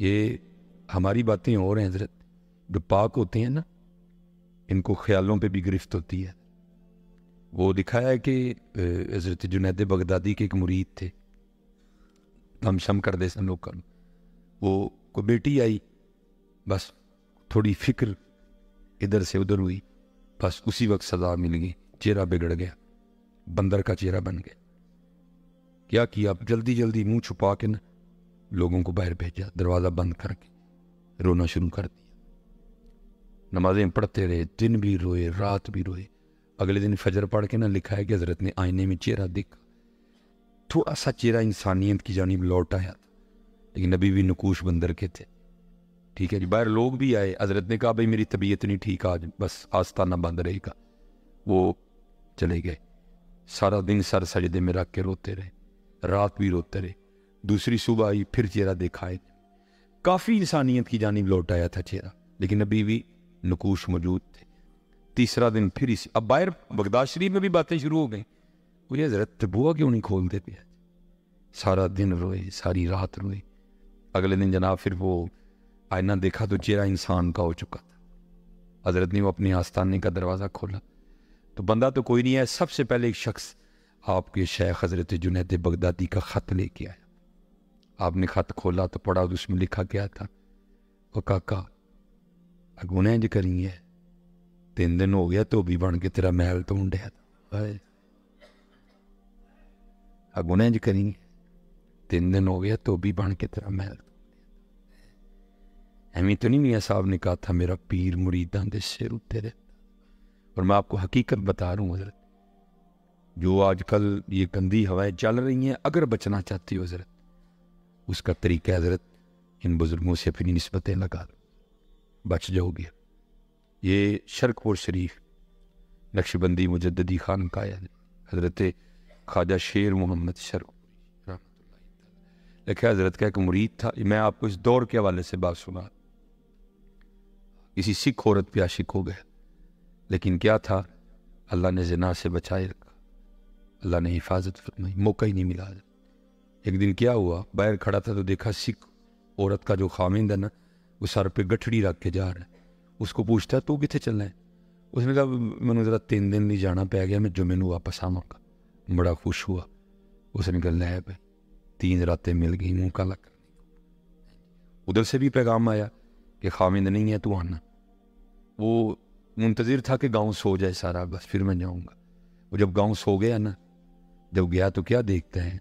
ये हमारी बातें और हैं हजरत जो पाक होते हैं ना इनको ख्यालों पे भी गिरफ्त होती है वो दिखाया है कि हजरत जुनेद बगदादी के एक मुरीद थे हम शम कर दे सन लोग वो को बेटी आई बस थोड़ी फिक्र इधर से उधर हुई बस उसी वक्त सजा मिल गई चेहरा बिगड़ गया बंदर का चेहरा बन गया क्या किया जल्दी जल्दी मुंह छुपा के ना लोगों को बाहर भेजा दरवाज़ा बंद करके रोना शुरू कर दिया नमाजें पढ़ते रहे दिन भी रोए रात भी रोए अगले दिन फजर पढ़ के ना लिखा है कि हज़रत ने आईने में चेहरा देखा थोड़ा सा चेहरा इंसानियत की जानब लौट आया था लेकिन अभी भी नकूश बंदर के थे ठीक है जी बाहर लोग भी आए हजरत ने कहा भाई मेरी तबीयत नहीं ठीक आज बस ना बंद रहेगा वो चले गए सारा दिन सर सजदे में रख के रोते रहे रात भी रोते रहे दूसरी सुबह आई फिर चेहरा देखा है काफ़ी इंसानियत की जानब लौट आया था चेहरा लेकिन अभी भी नकूश मौजूद थे तीसरा दिन फिर इस अब बाहर बगदाद शरीफ में भी बातें शुरू हो गई वो ये हजरत तबुआ क्यों नहीं खोलते पे सारा दिन रोए सारी रात रोए अगले दिन जनाब फिर वो आईना देखा तो चेहरा इंसान का हो चुका था हजरत ने वो अपने आस्थाने का दरवाज़ा खोला तो बंदा तो कोई नहीं है सबसे पहले एक शख्स आपके शेख हजरत जुनेद बगदादी का ख़त लेके आया आपने खत खोला तो पढ़ा तो उसमें लिखा क्या था वो काका गुनाह ज करी है तीन दिन हो गया तो भी बन के तेरा महल तो मुंडिया था गुनाह ज करी तीन दिन हो गया तो भी बन के तेरा महल एवं तो, तो नहीं मियाँ साहब ने कहा था मेरा पीर मुरीदा के सिर उत्ते और मैं आपको हकीकत बता रहा हूँ हजरत जो आजकल ये गंदी हवाएं चल रही हैं अगर बचना चाहती हो हजरत उसका तरीका हजरत इन बुज़ुर्गों से अपनी नस्बतें लगा लो बच जाओगे ये शर्कपुर शरीफ नक्शबंदी मुजदी खान का हजरत ख्वाजा शेर मोहम्मद शर्क लिखा हजरत का एक मुरीद था मैं आपको इस दौर के हवाले से बात सुना किसी सिख औरत पे आशिक हो गया लेकिन क्या था अल्लाह ने जना से बचाए रखा अल्लाह ने हिफाजत फरमाई मौका ही नहीं मिला एक दिन क्या हुआ बाहर खड़ा था तो देखा सिख औरत का जो खामिंद है ना वो सर पे गठड़ी रख के जा रहा है उसको पूछता है तू कितने चलना है उसने कहा मैंने ज़रा तीन दिन नहीं जाना पै गया मैं जुमे में वापस आवागा बड़ा खुश हुआ उसने कहा लै भाई तीन रातें मिल गई मुँह का लग उधर से भी पैगाम आया कि खामिंद नहीं है तू आना वो मुंतजिर था कि गाँव सो जाए सारा बस फिर मैं जाऊँगा वो जब गाँव सो गया ना जब गया तो क्या देखते हैं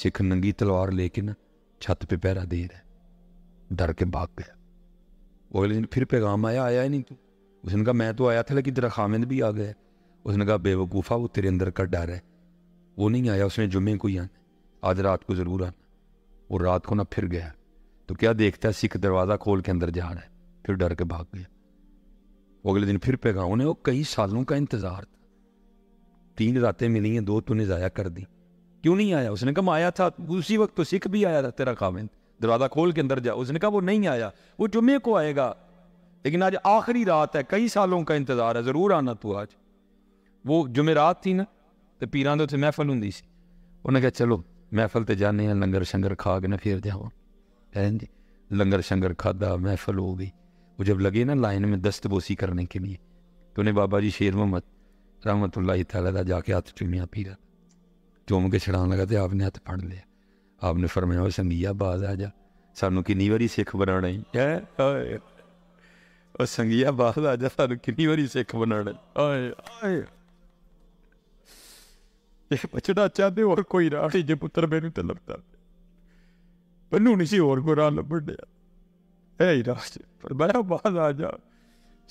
सिख नंगी तलवार लेके ना छत पे पहरा दे रहा है डर के भाग गया वो अगले दिन फिर पैगाम आया आया ही नहीं तू उसने कहा मैं तो आया था लेकिन तेरा खामिंद भी आ गया उसने कहा बेवकूफ़ा वो तेरे अंदर का डर है वो नहीं आया उसने जुम्मे को ही आना आज रात को ज़रूर आना वो रात को ना फिर गया तो क्या देखता है सिख दरवाज़ा खोल के अंदर जा रहा है फिर डर के भाग गया वो अगले दिन फिर पैगाम उन्हें वो कई सालों का इंतज़ार था तीन रातें मिली हैं दो तूने ज़ाया कर दी क्यों नहीं आया उसने कहा आया था उसी वक्त तो सिख भी आया था तेरा कामिन दरवाज़ा खोल के अंदर जा उसने कहा वो नहीं आया वो जुम्मे को आएगा लेकिन आज आखिरी रात है कई सालों का इंतज़ार है ज़रूर आना तू आज वो जुमेरात थी ना तो पीरां उसे महफल होंगी सी उन्हें कहा चलो महफल तो जाने हैं लंगर शंगर खा के ना फिर जाओ कहन जी लंगर शंगर खादा महफल हो गई वो जब लगे ना लाइन में दस्तबोसी करने के लिए तो उन्हें बाबा जी शेर मोहम्मद रहमत लाला जाके हाथ चुमिया पीरा ਚੁੰਮ ਕੇ ਛੜਾਉਣ ਲੱਗਾ ਤੇ ਆਪਨੇ ਹੱਥ ਫੜ ਲਿਆ ਆਪਨੇ ਫਰਮਾਇਆ ਉਹ ਸੰਗੀਆ ਬਾਜ਼ ਆ ਜਾ ਸਾਨੂੰ ਕਿੰਨੀ ਵਾਰੀ ਸਿੱਖ ਬਣਾਣਾ ਹੈ ਓਏ ਉਹ ਸੰਗੀਆ ਬਾਜ਼ ਆ ਜਾ ਸਾਨੂੰ ਕਿੰਨੀ ਵਾਰੀ ਸਿੱਖ ਬਣਾਣਾ ਓਏ ਓਏ ਇਹ ਪਛੜਾ ਚਾਹਦੇ ਹੋਰ ਕੋਈ ਰਾਹ ਨਹੀਂ ਜੇ ਪੁੱਤਰ ਮੈਨੂੰ ਤੇ ਲੱਭਦਾ ਬੰਨੂ ਨਹੀਂ ਸੀ ਹੋਰ ਕੋਈ ਰਾਹ ਲੱਭਣ ਦਿਆ ਐ ਰਾਹ ਪਰ ਬਾਜ਼ ਆ ਜਾ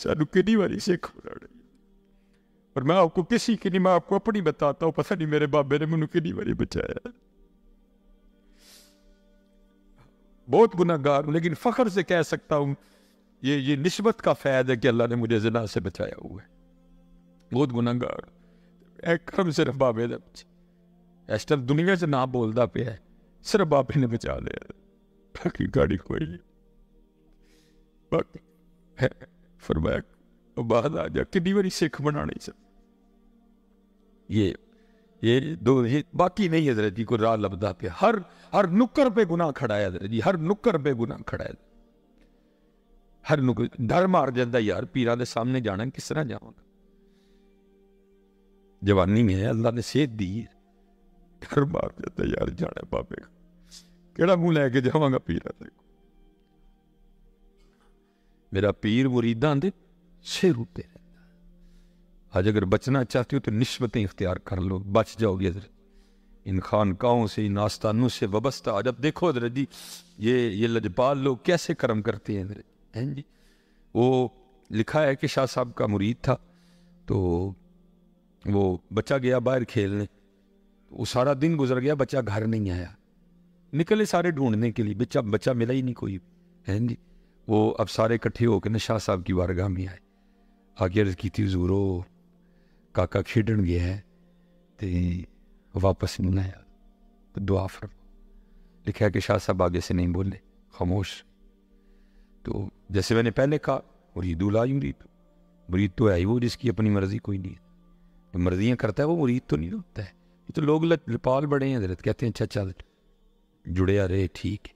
ਸਾਨੂੰ ਕਿੰਨੀ ਵਾਰੀ ਸਿੱਖ ਬਣਾਣਾ पर मैं आपको किसी की नहीं मैं आपको अपनी बताता हूँ पता नहीं मेरे बाबे ने मैंने कितनी बारी बचाया बहुत गुनागार हूं लेकिन फ़ख्र से कह सकता हूँ ये ये नस्बत का फ़ैद है कि अल्लाह ने मुझे जना से बचाया हुआ है बहुत गुनागार एक्रम सिर्फ बाबे ने बचा इस टाइम दुनिया से ना बोलता पे है सिर्फ बाबे ने बचा लिया बाकी गाड़ी कोई नहीं बाकी फरमाया बाद आ जा कि बारी सिख बनाने से ये ये दो ये बाकी नहीं है हजरत जी को राह लबदा पे हर हर नुक्कर पे गुनाह खड़ा है हजरत जी हर नुक्कर पे गुनाह खड़ा है हर नुक्कर डर मार जाता यार पीरा के सामने जाना किस तरह जावांगा जवानी में है अल्लाह ने सेहत दी डर मार जाता यार जाना पापे का केड़ा मुंह लैके जावांगा पीरा से मेरा पीर मुरीदा दे सिर उत्ते आज अगर बचना चाहते हो तो नस्बतें इख्तियार कर लो बच जाओगे हजरत इन खानकाओं से इन आस्थानों से वबस्ता आज अब देखो हजरत जी ये ये लजपाल लोग कैसे कर्म करते हैं हजरत हैं जी वो लिखा है कि शाह साहब का मुरीद था तो वो बच्चा गया बाहर खेलने वो सारा दिन गुजर गया बच्चा घर नहीं आया निकले सारे ढूंढने के लिए बच्चा बच्चा मिला ही नहीं कोई है जी वो अब सारे इकट्ठे होकर ना शाह साहब की बारगाह में आए आगे अर्ज की थी जूरो काका खेड गया है तो वापस नहीं आया तो दुआ फर लिखा कि शाह साहब आगे से नहीं बोले खामोश तो जैसे मैंने पहले कहा मुरीदू ला मुरीद मुरीद तो है ही वो जिसकी अपनी मर्जी कोई नहीं है तो मर्जियाँ करता है वो मुरीद तो नहीं होता है ये तो लोग लपाल बड़े हैं हजरत कहते हैं अच्छा चल जुड़े आ रहे ठीक है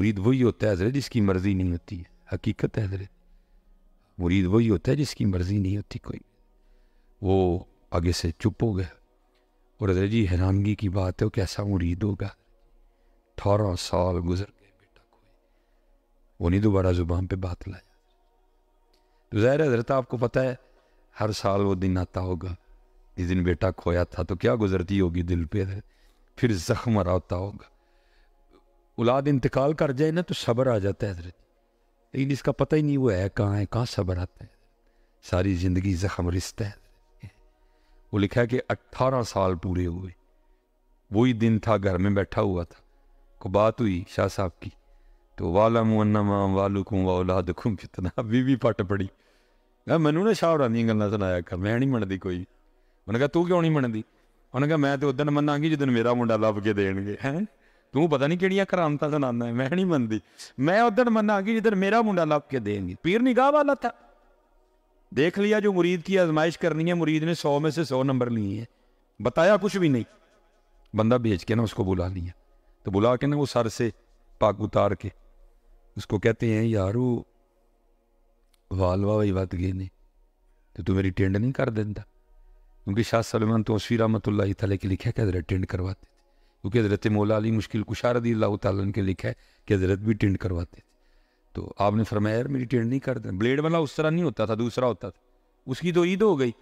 मुरीद वही होता है हजरत जिसकी मर्जी नहीं होती है हकीकत है हजरत मुरीद वही होता है जिसकी मर्जी नहीं होती कोई वो आगे से चुप हो गया और हजरत जी हैरानगी की बात है वो कैसा मुरीद होगा अठारह साल गुजर गए बेटा कोई उन्हें दोबारा ज़ुबान पे बात लाया तो ज़ाहिर हजरत आपको पता है हर साल वो दिन आता होगा इस दिन बेटा खोया था तो क्या गुजरती होगी दिल पे फिर जख्म आता होगा औलाद इंतकाल कर जाए ना तो सब्र आ जाता है हजरत लेकिन इसका पता ही नहीं वो है कहाँ है कहाँ सब्र आता है सारी ज़िंदगी जख्म रिश्ता है वो लिखा है कि 18 साल पूरे हुए वही दिन था घर में बैठा हुआ था को बात हुई शाह साहब की तो वाला मुन्ना मां वालुकुम वाउलादुकुम कितना अभी भी पट पड़ी मैं मैनू ना शाह होरां गल्लां सुनाया कर मैं नहीं मनती कोई उन्हें कहा तू क्यों नहीं मनती उन्हें कहा मैं तो उदन मनांगी जिदन मेरा मुंडा लभ के देणगे तू पता नहीं ਨਹੀਂ ਕਿਹੜੀਆਂ ਕਰਾਮਤਾਂ ਸੁਣਾਉਂਦਾ ਮੈਂ ਨਹੀਂ ਮੰਨਦੀ ਮੈਂ ਉਦੋਂ ਮੰਨਾਂਗੀ ਜਦੋਂ ਮੇਰਾ ਮੁੰਡਾ ਲੱਭ ਕੇ ਦੇਣਗੇ ਪੀਰ ਨਿਗਾਹ ਵਾਲਾ ਤਾਂ देख लिया जो मुरीद की आजमाइश करनी है मुरीद ने सौ में से सौ नंबर लिए हैं बताया कुछ भी नहीं बंदा भेज के ना उसको बुला लिया तो बुला के ना वो सर से पाक उतार के उसको कहते हैं यारू वालवा वही वत गए ने तो तू मेरी टेंड नहीं कर देता क्योंकि शाह सलमान तो उसफी रहमत तला के लिखा कि हजरत टेंड करवाते थे क्योंकि हजरत मौला अली मुश्किल कुशार अल्लाह तला के लिखा है कि हजरत भी टेंड करवाते थे तो आपने फरमाया यार मेरी टेंड नहीं कर देना ब्लेड वाला उस तरह नहीं होता था दूसरा होता था उसकी तो ईद हो गई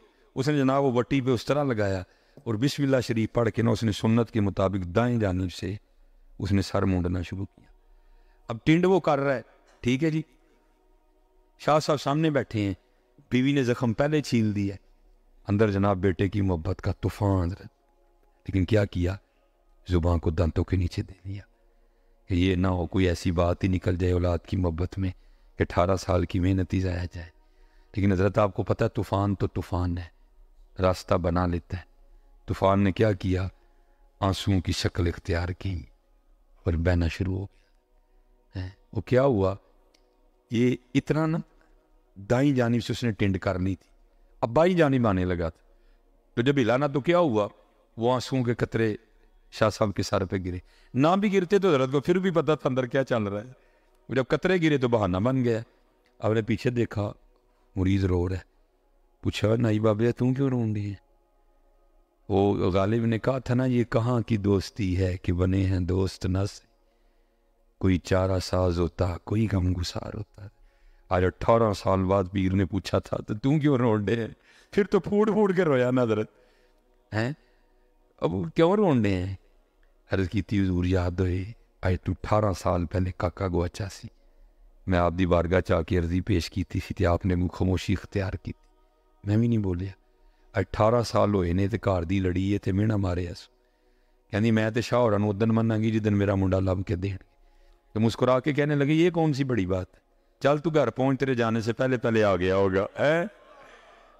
उसने जनाब वो वट्टी पे उस तरह लगाया और बिस्मिल्ला शरीफ पढ़ के ना उसने सुन्नत के मुताबिक दाएं जानब से उसने सर मूंडना शुरू किया अब टिंड वो कर रहा है ठीक है जी शाह साहब सामने बैठे हैं बीवी ने जख्म पहले छील दिया अंदर जनाब बेटे की मोहब्बत का तूफान लेकिन क्या किया जुबान को दंतों के नीचे दे दिया ये ना हो कोई ऐसी बात ही निकल जाए औलाद की मोहब्बत में कि अठारह साल की मेहनत ही ज़ाया जाए लेकिन हज़रत आपको पता है तूफ़ान तो तूफ़ान है रास्ता बना लेता है तूफ़ान ने क्या किया आंसुओं की शक्ल इख्तियार की और बहना शुरू हो गया है वो क्या हुआ ये इतना ना दाई जानी से उसने टेंड कर ली थी अब बाई जानी आने लगा था तो जब हिलाना तो क्या हुआ वो आंसुओं के कतरे शाह साहब के सर पे गिरे ना भी गिरते तो हजरत को फिर भी पता था अंदर क्या चल रहा है जब कतरे गिरे तो बहाना बन गया आपने पीछे देखा मुरीद रो रहा है पूछा नाई बाबे तू क्यों रोन रही है वो गालिब ने कहा था ना ये कहाँ की दोस्ती है कि बने हैं दोस्त नस कोई चारा साज होता कोई गम गुसार होता आज अट्ठारह साल बाद पीर ने पूछा था तो तू क्यों रोन रोडे फिर तो फूट फूट के रोया नजरत हैं अब क्यों रोने हैं अर्ज की हजूर याद हो अज तू अठारह साल पहले काका गुआचा सी मैं आप दी बारगाह च अर्जी पेश की आपने मुँह खामोशी अख्तियार की मैं भी नहीं बोलिया अठारह साल होए ने तो घर की लड़ी है तो मेहना मारे सो कहती मैं तो शाह होर उदन मनागी जिदन मेरा मुंडा लभ के देण तो मुस्कुरा के कहने लगी ये कौन सी बड़ी बात चल तू घर पहुँच तेरे जाने से पहले पहले आ गया होगा ऐ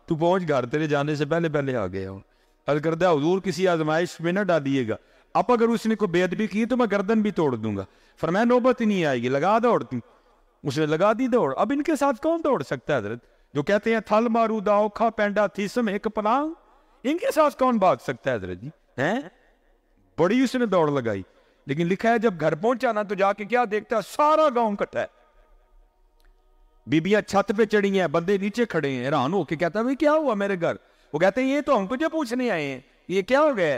तू पहुँच घर तेरे जाने से पहले पहले आ गया होगा अलगरदा हजूर किसी आजमाइश में ना डालिएगा अब अगर उसने को भी की तो मैं गर्दन भी तोड़ दूंगा फरमाया नौबत ही नहीं आएगी लगा दौड़ तू उसने लगा दी दौड़ अब इनके साथ कौन दौड़ सकता है हजरत जो कहते हैं थल मारू दाओखा पेंडा थीसम एक पलांग इनके साथ कौन भाग सकता है हजरत जी हैं बड़ी उसने दौड़ लगाई लेकिन लिखा है जब घर पहुंचा ना तो जाके क्या देखता है सारा गांव कटा है बीबियां छत पे चढ़ी हैं बंदे नीचे खड़े हैं हैरान होके कहता है भाई क्या हुआ मेरे घर वो कहते हैं ये तो हम तुझे पूछने आए हैं ये क्या हो गया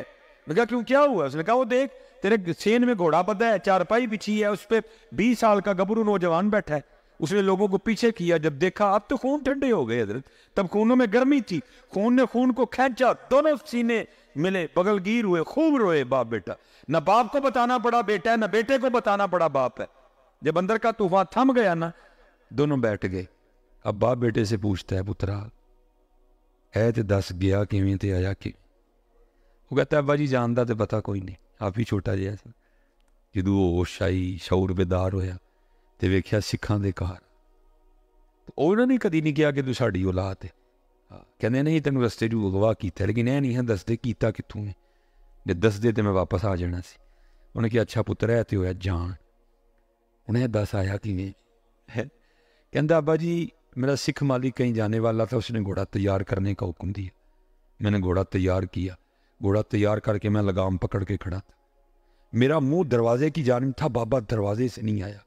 मैं कहा क्यों क्या हुआ उसने कहा वो देख तेरे सेन में घोड़ा पता है चारपाई बिछी है उस पर बीस साल का गबरू नौजवान बैठा है उसने लोगों को पीछे किया जब देखा अब तो खून ठंडे हो गए हजरत तब खूनों में गर्मी थी खून ने खून को खेचा दोनों सीने मिले बगलगीर हुए खूब रोए बाप बेटा न बाप को बताना पड़ा बेटा है न बेटे को बताना पड़ा बाप है जब अंदर का तूफान थम गया ना दोनों बैठ गए अब बाप बेटे से पूछता है पुत्रा ਹੈ ਤੇ ਦੱਸ ਗਿਆ ਕਿਵੇਂ ਤੇ ਆਇਆ ਕਿ ਉਹ ਕਹਤਾ ਅੱਬਾ ਜੀ ਜਾਣਦਾ ਤੇ ਪਤਾ ਕੋਈ ਨਹੀਂ ਆਪ ਹੀ ਛੋਟਾ ਜਿਹਾ ਸੀ ਜਦੋਂ ਉਹ ਸ਼ਾਈ ਸ਼ੌਰ ਬਿਦਾਰ ਹੋਇਆ ਤੇ ਵੇਖਿਆ ਸਿੱਖਾਂ ਦੇ ਘਰ ਉਹ ਉਹਨਾਂ ਨੇ ਕਦੀ ਨਹੀਂ ਕਿਹਾ ਕਿ ਤੂੰ ਸਾਡੀ ਔਲਾਦ ਹੈ ਕਹਿੰਦੇ ਨਹੀਂ ਤੈਨੂੰ ਰਸਤੇ 'ਚ ਉਗਵਾ ਕੀਤਾ ਲੇਕਿਨ ਇਹ ਨਹੀਂ ਹੈ ਦੱਸਦੇ ਕੀਤਾ ਕਿੱਥੋਂ ਹੈ ਜੇ ਦੱਸਦੇ ਤੇ ਮੈਂ ਵਾਪਸ ਆ ਜਾਣਾ ਸੀ ਉਹਨੇ ਕਿਹਾ ਅੱਛਾ ਪੁੱਤਰ ਹੈ ਤੇ ਹੋਇਆ ਜਾਣ ਉਹਨੇ ਦੱਸ ਆਇਆ ਕਿਵੇਂ ਕਹਿੰਦਾ ਅੱਬਾ ਜੀ मेरा सिख माली कहीं जाने वाला था उसने घोड़ा तैयार करने का हुक्म दिया मैंने घोड़ा तैयार किया घोड़ा तैयार करके मैं लगाम पकड़ के खड़ा था मेरा मुंह दरवाजे की जान था बाबा दरवाजे से नहीं आया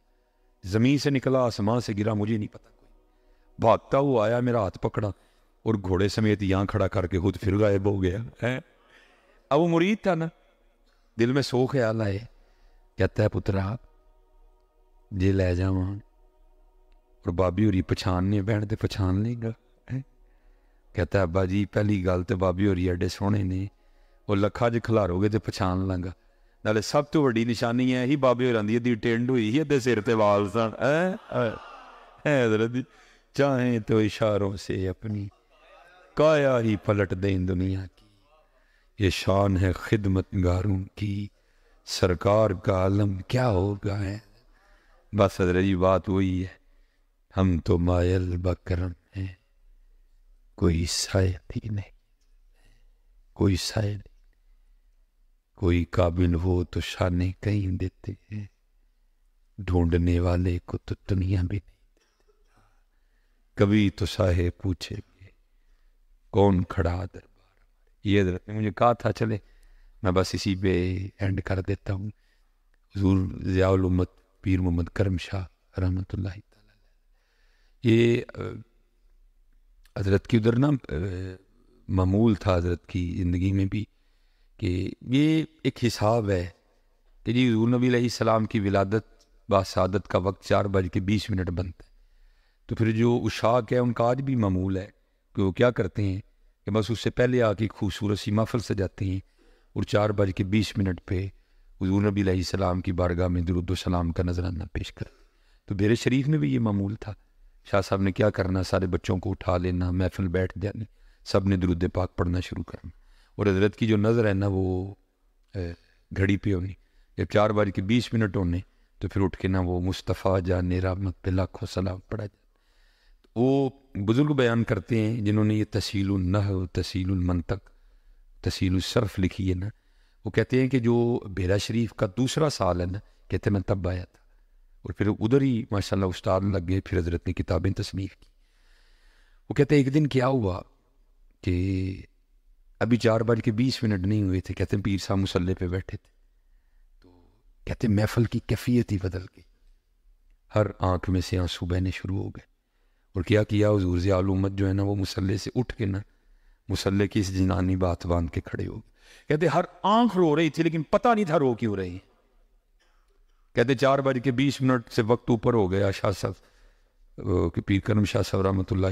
ज़मीन से निकला आसमान से गिरा मुझे नहीं पता कोई भागता हुआ आया मेरा हाथ पकड़ा और घोड़े समेत यहाँ खड़ा करके खुद फिर गायब हो गया है अब वो मुरीद था ना दिल में सो ख्याल आए कहता है पुत्र आप जे ले जावा ਔਰ ਬਾਬੀ ਹੋਰੀ ਪਛਾਣ ਨਹੀਂ ਬਹਿਣ ਤੇ ਪਛਾਣ ਲੇਗਾ ਹੈ ਕਹਤਾ ਅੱਬਾ ਜੀ ਪਹਿਲੀ ਗੱਲ ਤੇ ਬਾਬੀ ਹੋਰੀ ਐਡੇ ਸੋਹਣੇ ਨੇ ਉਹ ਲੱਖਾਂ ਜਿ ਖਲਾਰੋਗੇ ਤੇ ਪਛਾਣ ਲਾਂਗਾ ਨਾਲੇ ਸਭ ਤੋਂ ਵੱਡੀ ਨਿਸ਼ਾਨੀ ਹੈ ਹੀ ਬਾਬੀ ਹੋਰਾਂ ਦੀ ਅੱਧੀ ਟੈਂਡ ਹੋਈ ਸੀ ਅੱਧੇ ਸਿਰ ਤੇ ਵਾਲ ਸਨ ਐ ਦੀ ਚਾਹੇ ਤੋ ਇਸ਼ਾਰੋਂ ਸੇ ਆਪਣੀ ਕਾਇਆ ਹੀ ਪਲਟ ਦੇ ਦੁਨੀਆ ਕੀ ਇਹ ਸ਼ਾਨ ਹੈ ਖਿਦਮਤਗਾਰੋਂ ਕੀ ਸਰਕਾਰ ਕਾ ਆਲਮ ਕੀ ਹੋਗਾ ਹੈ ਬਸ ਅਦਰ ਜੀ ਬਾਤ ਹੋਈ ਹੈ हम तो मायल बकरम हैं कोई शायद ही नहीं कोई शायद कोई काबिल हो तो शाने कहीं देते हैं ढूंढने वाले को तो दुनिया भी नहीं कभी तो पूछे पूछेंगे कौन खड़ा दरबार ये हजरत मुझे कहा था चले मैं बस इसी पे एंड कर देता हूँ हजूर ज़ियाउलमत पीर मोहम्मद करम शाह रहमत ये हज़रत की उधर ना मामूल था हज़रत की ज़िंदगी में भी कि ये एक हिसाब है कि जी हजूर नबी सलाम की विलादत बादत का वक्त चार बज के बीस मिनट बनता है तो फिर जो उशाक है उनका आज भी मामूल है कि वो क्या करते हैं कि बस उससे पहले आके खूबसूरत सी महफल सजाते हैं और चार बज के बीस मिनट पे हजूर नबी सलाम की बारगाह में दरुद का नजराना पेश कर तो बेर शरीफ में भी ये मामूल था शाह साहब ने क्या करना सारे बच्चों को उठा लेना महफिल बैठ जाने सब ने दरुद पाक पढ़ना शुरू करना और हजरत की जो नज़र है ना वो घड़ी पे होनी जब चार बज के बीस मिनट होने तो फिर उठ के ना वो मुस्तफ़ा जान रामत पे लाखों सलाम पढ़ा जाए वो बुज़ुर्ग बयान करते हैं जिन्होंने ये तहसील नह तहसील मनतक तहसील सर्फ लिखी है ना वो कहते हैं कि जो बेरा शरीफ का दूसरा साल है ना कहते मैं तब आया था और फिर उधर ही माशाल्लाह उस्ताद लग गए फिर हजरत ने किताबें तस्वीर की वो कहते एक दिन क्या हुआ कि अभी चार बज के बीस मिनट नहीं हुए थे कहते पीर साहब मुसल्ले पे बैठे थे तो कहते महफल की कैफियत ही बदल गई हर आंख में से आंसू बहने शुरू हो गए और क्या किया हजूर से आलूमत जो है ना वो मुसल्ले से उठ के ना मुसल्ले की इस जिनानी बात बांध के खड़े हो गए कहते हर आंख रो रही थी लेकिन पता नहीं था रो क्यों रही है कहते चार बज के बीस मिनट से वक्त ऊपर हो गया शाह साहब कि पीर करम शाह साहब रहमत ला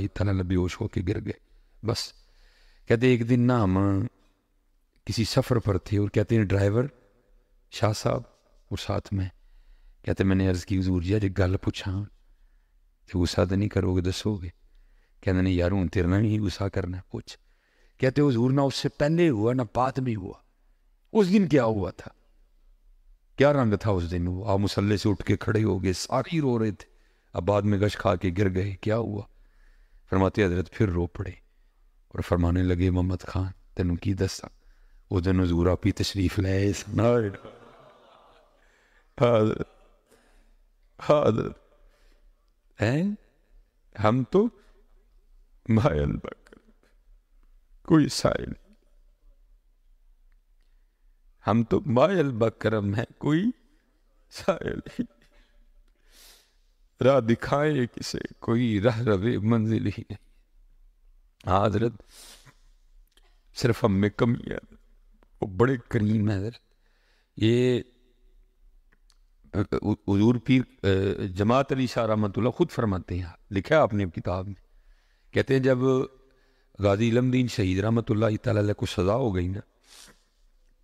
बेहोश होके गिर गए बस कहते एक दिन ना हम किसी सफ़र पर थे और कहते हैं ड्राइवर शाह साहब और साथ में कहते मैंने अर्ज़ की हजूर जी अरे गल पुछा तो गुस्सा तो नहीं करोगे दसोगे कहते नहीं यार हूँ तेरना ही गुस्सा करना कुछ कहते हजूर ना उससे पहले हुआ ना बाद में हुआ उस दिन क्या हुआ था क्या रंग था उस दिन आप मुसल्ले से उठ के खड़े हो गए सारे रो रहे थे अब बाद में गश खा के गिर गए क्या हुआ फरमाते हजरत फिर रो पड़े और फरमाने लगे मोहम्मद खान तेन की दसा उस दिन हजूर आप ही तशरीफ लाए हम तो मायल कोई साइल हम तो मायल बकरम है कोई सायल ही राह दिखाए किसे कोई रह रवे मंजिल ही नहीं हजरत सिर्फ हम में कमी है वो बड़े करीम है हजरत ये हजूर पीर जमात अली शाह रहमत खुद फरमाते हैं लिखा आपने किताब में कहते हैं जब गाजी इलमदीन शहीद रहमत को सज़ा हो गई ना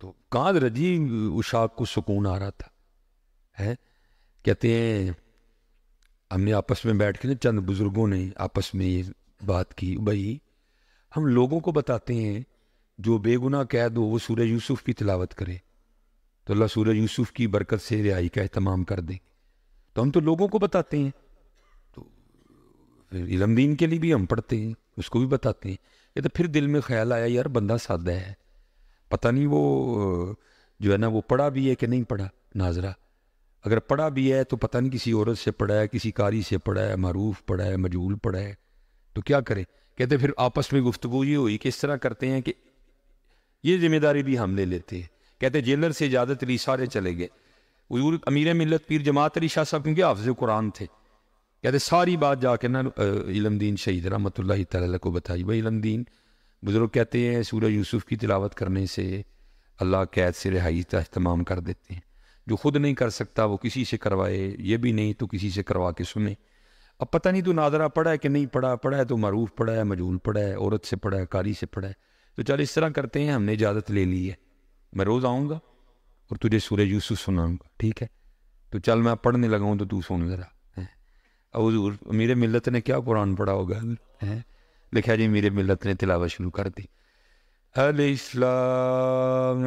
तो काद रजी उशाक को सुकून आ रहा था है कहते हैं हमने आपस में बैठ के ना चंद बुज़ुर्गों ने आपस में ये बात की भाई हम लोगों को बताते हैं जो बेगुनाह कैद हो वो सूर्य यूसुफ़ की तिलावत करे तो अल्लाह सूर्य यूसुफ़ की बरकत से रिहाई का अहतमाम कर दें तो हम तो लोगों को बताते हैं तो फिर के लिए भी हम पढ़ते हैं उसको भी बताते हैं ये तो फिर दिल में ख्याल आया यार बंदा सादा है पता नहीं वो जो है ना वो पढ़ा भी है कि नहीं पढ़ा नाजरा अगर पढ़ा भी है तो पता नहीं किसी औरत से पढ़ा है किसी कारी से पढ़ा है मरूफ पढ़ा है मजूल पढ़ा है तो क्या करें कहते फिर आपस में गुफ्तु ये हुई कि इस तरह करते हैं कि ये जिम्मेदारी भी हम ले लेते हैं कहते जेलर से इजाज़त ली सारे चले गए हजूर अमीर मिलत पीर जमात अली शाह साहब क्योंकि हाफज कुरान थे कहते सारी बात जाके ना इलमदीन शहीद रमत को बताई भाई इलमदीन बुज़ुर्ग कहते हैं सूर्य यूसुफ़ की तिलावत करने से अल्लाह कैद से रिहाई का अहतमाम कर देते हैं जो ख़ुद नहीं कर सकता वो किसी से करवाए ये भी नहीं तो किसी से करवा के सुने अब पता नहीं तो नादरा पढ़ा है कि नहीं पढ़ा पढ़ा है तो मरूफ पढ़ा है मजूल पढ़ा है औरत से पढ़ा है कारी से पढ़ा है तो चल इस तरह करते हैं हमने इजाज़त ले ली है मैं रोज़ आऊँगा और तुझे सूर्य यूसुफ सुनाऊँगा ठीक है तो चल मैं पढ़ने लगाऊँ तो तू सुन ज़रा हैं और हजूर मेरे मिलत ने क्या कुरान पढ़ा होगा हैं लिखा जी मेरे मिलत ने तिलावा शुरू कर दी अल इस्लाम